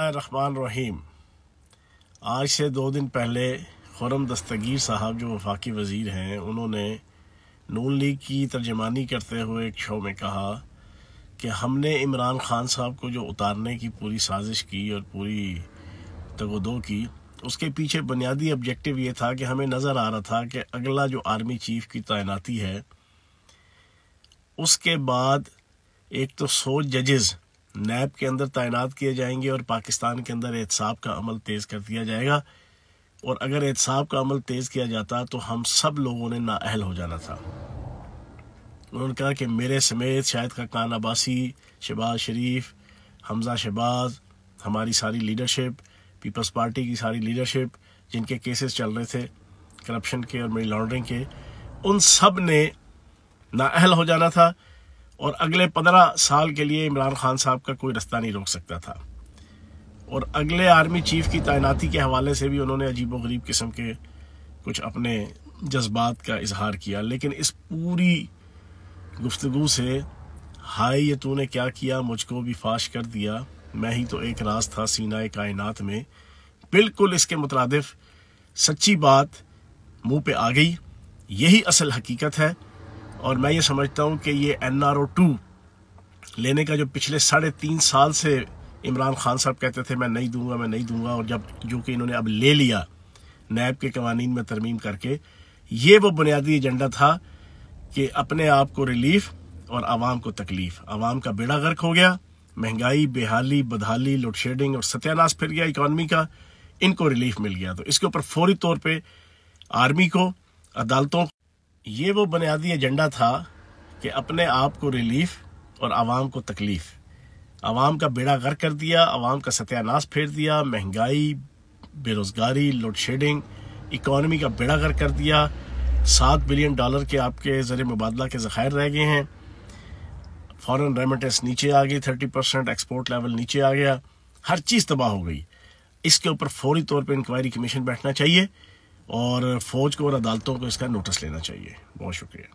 रहीम आज से दो दिन पहले खुरम दस्तगीर साहब जो वफाकी वज़ीर हैं उन्होंने नून लीग की तर्जमानी करते हुए एक शो में कहा कि हमने इमरान खान साहब को जो उतारने की पूरी साजिश की और पूरी तगोदो की उसके पीछे बुनियादी ऑब्जेक्टिव ये था कि हमें नज़र आ रहा था कि अगला जो आर्मी चीफ की तैनाती है उसके बाद एक तो सौ जजेज़ नैब के अंदर तैनात किए जाएंगे और पाकिस्तान के अंदर एहतसाब का अमल तेज़ कर दिया जाएगा और अगर एहतसाब का अमल तेज़ किया जाता तो हम सब लोगों ने नाअहल हो जाना था उन्होंने कहा कि मेरे समेत शायद का कान अब्बासी शहबाज शरीफ हमजा शहबाज हमारी सारी लीडरशिप पीपल्स पार्टी की सारी लीडरशिप जिनके केसेस चल रहे थे करप्शन के और मनी लॉन्ड्रिंग के उन सब ने नाअहल हो जाना था और अगले पंद्रह साल के लिए इमरान खान साहब का कोई रास्ता नहीं रोक सकता था और अगले आर्मी चीफ की तैनाती के हवाले से भी उन्होंने अजीब गरीब किस्म के कुछ अपने जज्बात का इजहार किया लेकिन इस पूरी गुफ्तु से हाय ये तूने क्या किया मुझको भी फाश कर दिया मैं ही तो एक राज था सीना कायनात में बिल्कुल इसके मुतरदफ सच्ची बात मुंह पे आ गई यही असल हकीकत है और मैं ये समझता हूँ कि ये एन आर ओ टू लेने का जो पिछले साढ़े तीन साल से इमरान खान साहब कहते थे मैं नहीं दूंगा मैं नहीं दूंगा और जब जो कि इन्होंने अब ले लिया नैब के कवानीन में तरमीम करके ये वो बुनियादी एजेंडा था कि अपने आप को रिलीफ और आवाम को तकलीफ आवाम का बेड़ा गर्क हो गया महंगाई बेहाली बदहाली लोड शेडिंग और सत्यानाश फिर गया इकॉनमी का इनको रिलीफ मिल गया तो इसके ऊपर फौरी तौर पर आर्मी को अदालतों ये वो बुनियादी एजेंडा था कि अपने आप को रिलीफ और आवाम को तकलीफ आवाम का बेड़ा गर कर दिया आवाम का सत्यानाश फेर दिया महंगाई बेरोज़गारी लोड शेडिंग इकॉनमी का बेड़ा गर कर दिया सात बिलियन डॉलर के आपके ज़र मुबादला के ज़खायर रह गए हैं फॉरेन रेमिटेंस नीचे आ गई थर्टी परसेंट एक्सपोर्ट लेवल नीचे आ गया हर चीज़ तबाह हो गई इसके ऊपर फौरी तौर पर इंक्वायरी कमीशन बैठना चाहिए और फौज को और अदालतों को इसका नोटिस लेना चाहिए बहुत शुक्रिया